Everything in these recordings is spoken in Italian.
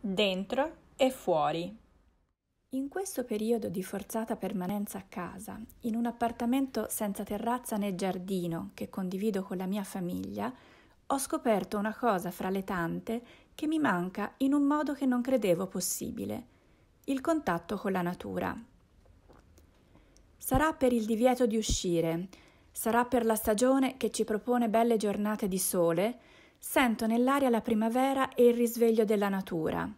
dentro e fuori. In questo periodo di forzata permanenza a casa, in un appartamento senza terrazza né giardino che condivido con la mia famiglia, ho scoperto una cosa fra le tante che mi manca in un modo che non credevo possibile, il contatto con la natura. Sarà per il divieto di uscire, sarà per la stagione che ci propone belle giornate di sole, sento nell'aria la primavera e il risveglio della natura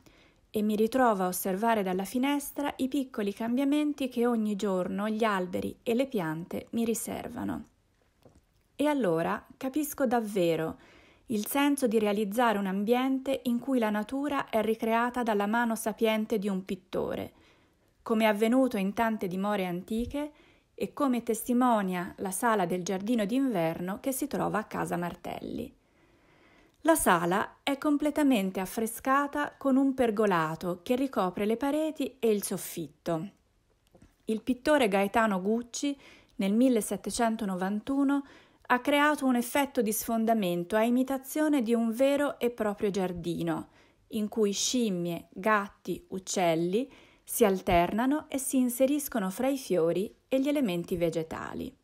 e mi ritrovo a osservare dalla finestra i piccoli cambiamenti che ogni giorno gli alberi e le piante mi riservano. E allora capisco davvero il senso di realizzare un ambiente in cui la natura è ricreata dalla mano sapiente di un pittore, come è avvenuto in tante dimore antiche e come testimonia la sala del giardino d'inverno che si trova a casa Martelli. La sala è completamente affrescata con un pergolato che ricopre le pareti e il soffitto. Il pittore Gaetano Gucci nel 1791 ha creato un effetto di sfondamento a imitazione di un vero e proprio giardino, in cui scimmie, gatti, uccelli si alternano e si inseriscono fra i fiori e gli elementi vegetali.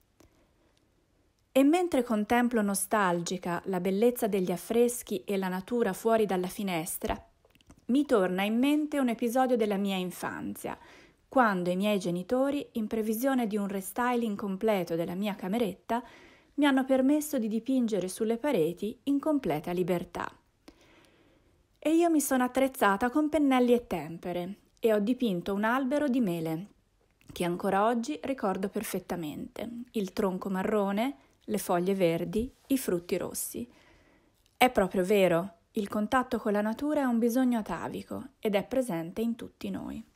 E mentre contemplo nostalgica la bellezza degli affreschi e la natura fuori dalla finestra, mi torna in mente un episodio della mia infanzia, quando i miei genitori, in previsione di un restyling completo della mia cameretta, mi hanno permesso di dipingere sulle pareti in completa libertà. E io mi sono attrezzata con pennelli e tempere e ho dipinto un albero di mele, che ancora oggi ricordo perfettamente, il tronco marrone, le foglie verdi, i frutti rossi. È proprio vero, il contatto con la natura è un bisogno atavico ed è presente in tutti noi.